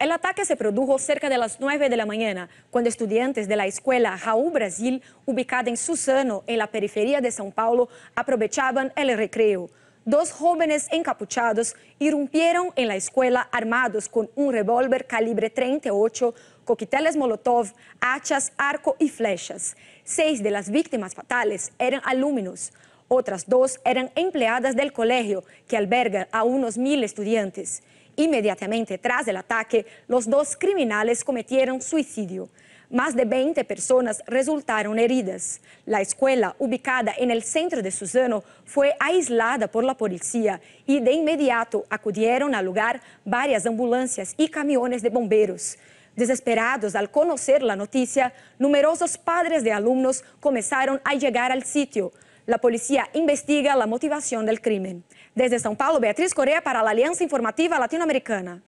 El ataque se produjo cerca de las 9 de la mañana, cuando estudiantes de la escuela Raúl Brasil, ubicada en Susano, en la periferia de São Paulo, aprovechaban el recreo. Dos jóvenes encapuchados irrumpieron en la escuela armados con un revólver calibre 38, coqueteles Molotov, hachas, arco y flechas. Seis de las víctimas fatales eran alumnos. Otras dos eran empleadas del colegio, que alberga a unos mil estudiantes. Inmediatamente tras el ataque, los dos criminales cometieron suicidio. Más de 20 personas resultaron heridas. La escuela, ubicada en el centro de Suzano, fue aislada por la policía y de inmediato acudieron al lugar varias ambulancias y camiones de bomberos. Desesperados al conocer la noticia, numerosos padres de alumnos comenzaron a llegar al sitio. La policía investiga la motivación del crimen. Desde São Paulo, Beatriz Correa para la Alianza Informativa Latinoamericana.